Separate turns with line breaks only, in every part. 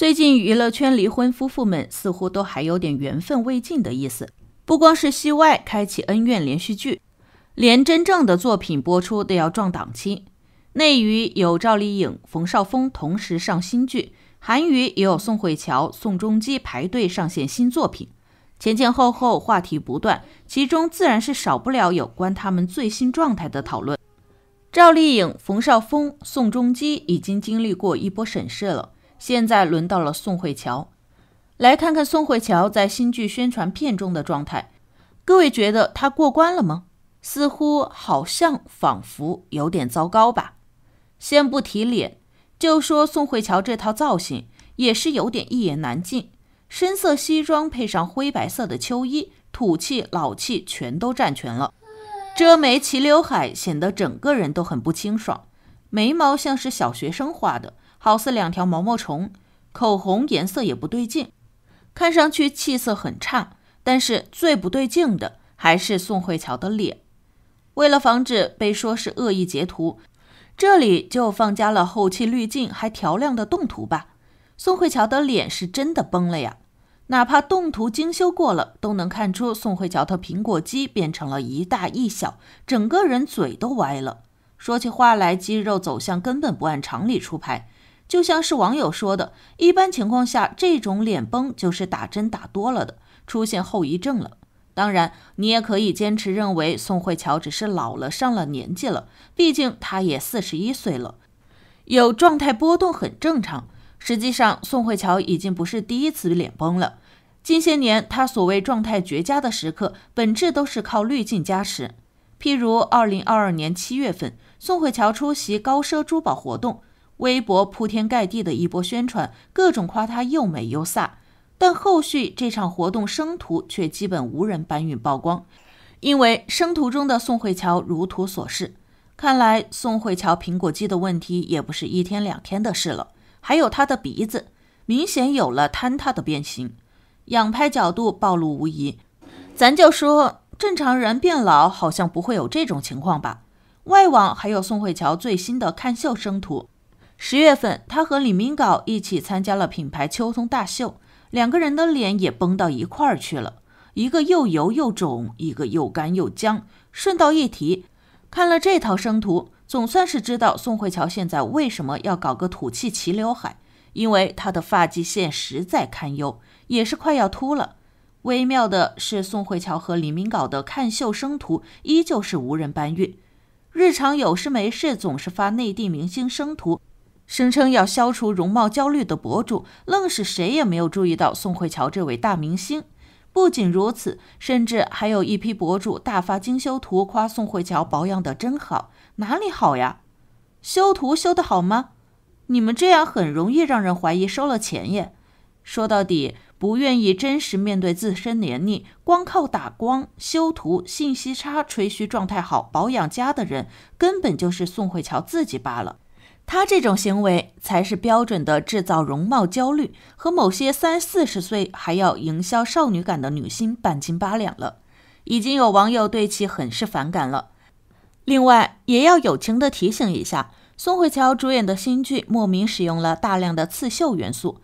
最近娱乐圈离婚夫妇们似乎都还有点缘分未尽的意思，不光是戏外开启恩怨连续剧，连真正的作品播出都要撞档期。内娱有赵丽颖、冯绍峰同时上新剧，韩娱也有宋慧乔、宋仲基排队上线新作品，前前后后话题不断，其中自然是少不了有关他们最新状态的讨论。赵丽颖、冯绍峰、宋仲基已经经历过一波审视了。现在轮到了宋慧乔，来看看宋慧乔在新剧宣传片中的状态。各位觉得她过关了吗？似乎好像仿佛有点糟糕吧。先不提脸，就说宋慧乔这套造型也是有点一言难尽。深色西装配上灰白色的秋衣，土气老气全都占全了。遮眉齐刘海显得整个人都很不清爽，眉毛像是小学生画的。好似两条毛毛虫，口红颜色也不对劲，看上去气色很差。但是最不对劲的还是宋慧乔的脸。为了防止被说是恶意截图，这里就放加了后期滤镜还调亮的动图吧。宋慧乔的脸是真的崩了呀！哪怕动图精修过了，都能看出宋慧乔的苹果肌变成了一大一小，整个人嘴都歪了。说起话来，肌肉走向根本不按常理出牌。就像是网友说的，一般情况下，这种脸崩就是打针打多了的，出现后遗症了。当然，你也可以坚持认为宋慧乔只是老了，上了年纪了，毕竟她也四十一岁了，有状态波动很正常。实际上，宋慧乔已经不是第一次脸崩了。近些年，她所谓状态绝佳的时刻，本质都是靠滤镜加持。譬如二零二二年七月份，宋慧乔出席高奢珠宝活动。微博铺天盖地的一波宣传，各种夸她又美又飒，但后续这场活动生图却基本无人搬运曝光，因为生图中的宋慧乔如图所示。看来宋慧乔苹果肌的问题也不是一天两天的事了，还有她的鼻子明显有了坍塌的变形，仰拍角度暴露无遗。咱就说，正常人变老好像不会有这种情况吧？外网还有宋慧乔最新的看秀生图。十月份，他和李明镐一起参加了品牌秋冬大秀，两个人的脸也崩到一块儿去了，一个又油又肿，一个又干又僵。顺道一提，看了这套生图，总算是知道宋慧乔现在为什么要搞个土气齐刘海，因为她的发际线实在堪忧，也是快要秃了。微妙的是，宋慧乔和李明镐的看秀生图依旧是无人搬运，日常有事没事总是发内地明星生图。声称要消除容貌焦虑的博主，愣是谁也没有注意到宋慧乔这位大明星。不仅如此，甚至还有一批博主大发精修图，夸宋慧乔保养得真好，哪里好呀？修图修得好吗？你们这样很容易让人怀疑收了钱耶。说到底，不愿意真实面对自身年龄，光靠打光修图、信息差吹嘘状态好、保养佳的人，根本就是宋慧乔自己罢了。他这种行为才是标准的制造容貌焦虑，和某些三四十岁还要营销少女感的女星半斤八两了。已经有网友对其很是反感了。另外，也要友情的提醒一下，宋慧乔主演的新剧《莫名》使用了大量的刺绣元素，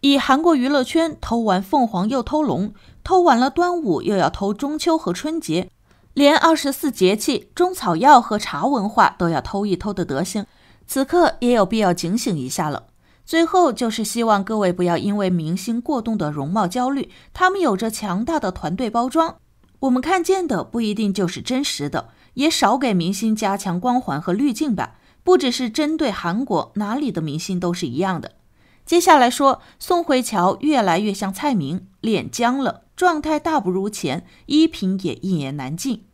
以韩国娱乐圈偷完凤凰又偷龙，偷完了端午又要偷中秋和春节，连二十四节气、中草药和茶文化都要偷一偷的德行。此刻也有必要警醒一下了。最后就是希望各位不要因为明星过度的容貌焦虑，他们有着强大的团队包装，我们看见的不一定就是真实的，也少给明星加强光环和滤镜吧。不只是针对韩国，哪里的明星都是一样的。接下来说宋慧乔越来越像蔡明，脸僵了，状态大不如前，衣品也一言难尽。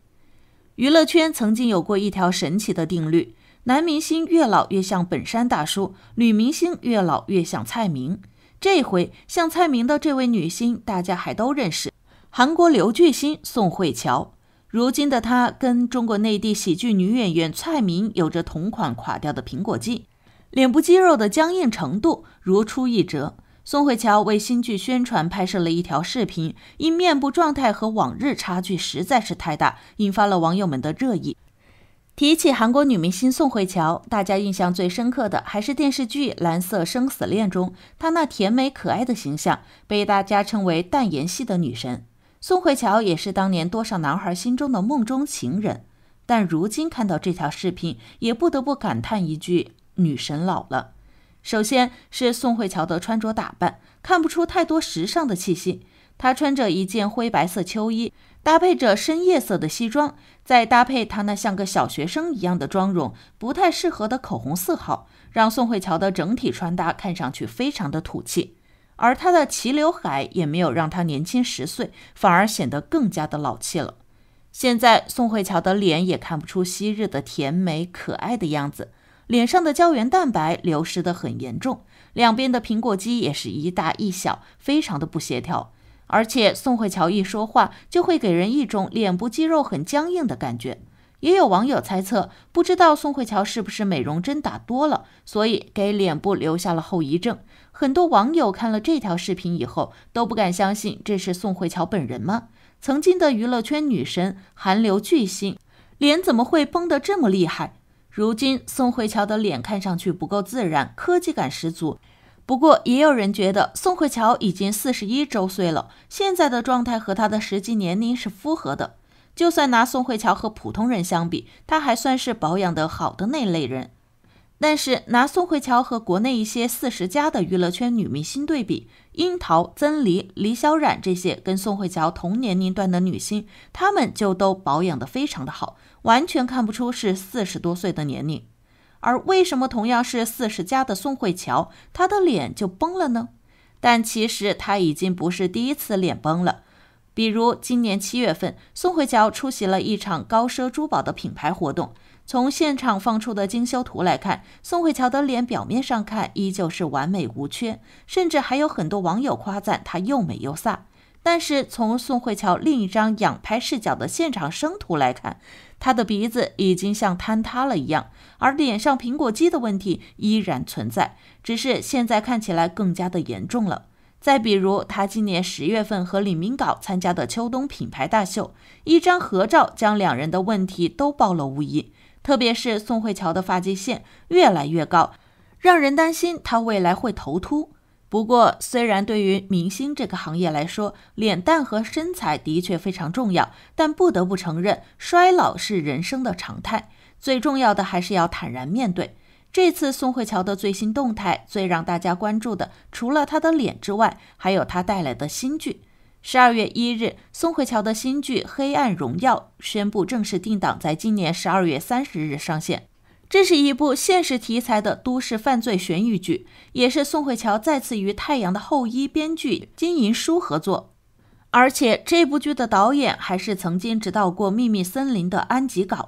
娱乐圈曾经有过一条神奇的定律。男明星越老越像本山大叔，女明星越老越像蔡明。这回像蔡明的这位女星，大家还都认识——韩国刘巨星宋慧乔。如今的她跟中国内地喜剧女演员蔡明有着同款垮掉的苹果肌，脸部肌肉的僵硬程度如出一辙。宋慧乔为新剧宣传拍摄了一条视频，因面部状态和往日差距实在是太大，引发了网友们的热议。提起韩国女明星宋慧乔，大家印象最深刻的还是电视剧《蓝色生死恋》中她那甜美可爱的形象，被大家称为淡颜系的女神。宋慧乔也是当年多少男孩心中的梦中情人。但如今看到这条视频，也不得不感叹一句：女神老了。首先是宋慧乔的穿着打扮，看不出太多时尚的气息。她穿着一件灰白色秋衣，搭配着深夜色的西装，再搭配她那像个小学生一样的妆容，不太适合的口红色号，让宋慧乔的整体穿搭看上去非常的土气。而她的齐刘海也没有让她年轻十岁，反而显得更加的老气了。现在宋慧乔的脸也看不出昔日的甜美可爱的样子，脸上的胶原蛋白流失的很严重，两边的苹果肌也是一大一小，非常的不协调。而且宋慧乔一说话，就会给人一种脸部肌肉很僵硬的感觉。也有网友猜测，不知道宋慧乔是不是美容针打多了，所以给脸部留下了后遗症。很多网友看了这条视频以后，都不敢相信这是宋慧乔本人吗？曾经的娱乐圈女神、韩流巨星，脸怎么会绷得这么厉害？如今宋慧乔的脸看上去不够自然，科技感十足。不过，也有人觉得宋慧乔已经四十一周岁了，现在的状态和她的实际年龄是符合的。就算拿宋慧乔和普通人相比，她还算是保养得好的那类人。但是拿宋慧乔和国内一些四十加的娱乐圈女明星对比，樱桃、曾黎、李小冉这些跟宋慧乔同年龄段的女星，她们就都保养得非常的好，完全看不出是四十多岁的年龄。而为什么同样是四十加的宋慧乔，她的脸就崩了呢？但其实她已经不是第一次脸崩了。比如今年七月份，宋慧乔出席了一场高奢珠宝的品牌活动，从现场放出的精修图来看，宋慧乔的脸表面上看依旧是完美无缺，甚至还有很多网友夸赞她又美又飒。但是从宋慧乔另一张仰拍视角的现场生图来看，她的鼻子已经像坍塌了一样，而脸上苹果肌的问题依然存在，只是现在看起来更加的严重了。再比如，她今年十月份和李敏镐参加的秋冬品牌大秀，一张合照将两人的问题都暴露无遗，特别是宋慧乔的发际线越来越高，让人担心她未来会头秃。不过，虽然对于明星这个行业来说，脸蛋和身材的确非常重要，但不得不承认，衰老是人生的常态。最重要的还是要坦然面对。这次宋慧乔的最新动态，最让大家关注的，除了她的脸之外，还有她带来的新剧。十二月一日，宋慧乔的新剧《黑暗荣耀》宣布正式定档，在今年十二月三十日上线。这是一部现实题材的都市犯罪悬疑剧，也是宋慧乔再次与《太阳的后裔》编剧金银书合作。而且这部剧的导演还是曾经执导过《秘密森林》的安吉镐，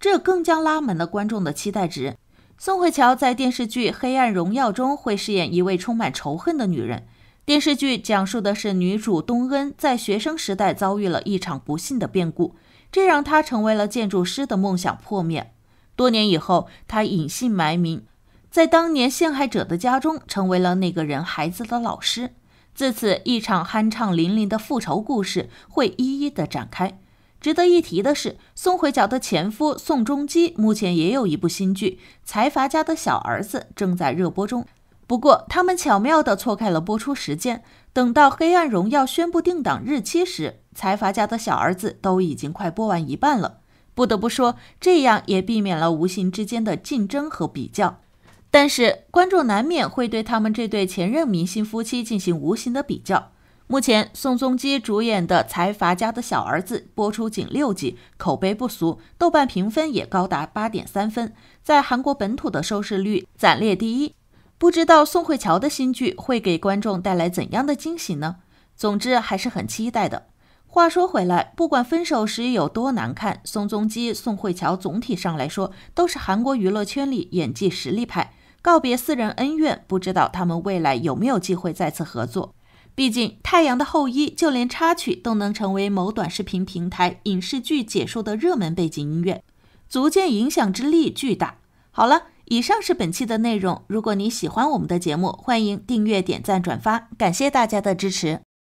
这更加拉满了观众的期待值。宋慧乔在电视剧《黑暗荣耀》中会饰演一位充满仇恨的女人。电视剧讲述的是女主东恩在学生时代遭遇了一场不幸的变故，这让她成为了建筑师的梦想破灭。多年以后，他隐姓埋名，在当年陷害者的家中成为了那个人孩子的老师。自此，一场酣畅淋漓的复仇故事会一一的展开。值得一提的是，宋慧乔的前夫宋仲基目前也有一部新剧《财阀家的小儿子》正在热播中。不过，他们巧妙的错开了播出时间。等到《黑暗荣耀》宣布定档日期时，《财阀家的小儿子》都已经快播完一半了。不得不说，这样也避免了无形之间的竞争和比较，但是观众难免会对他们这对前任明星夫妻进行无形的比较。目前，宋仲基主演的《财阀家的小儿子》播出仅六集，口碑不俗，豆瓣评分也高达八点三分，在韩国本土的收视率暂列第一。不知道宋慧乔的新剧会给观众带来怎样的惊喜呢？总之还是很期待的。话说回来，不管分手时有多难看，宋仲基、宋慧乔总体上来说都是韩国娱乐圈里演技实力派。告别私人恩怨，不知道他们未来有没有机会再次合作？毕竟《太阳的后裔》就连插曲都能成为某短视频平台影视剧解说的热门背景音乐，足见影响之力巨大。好了，以上是本期的内容。如果你喜欢我们的节目，欢迎订阅、点赞、转发，感谢大家的支持。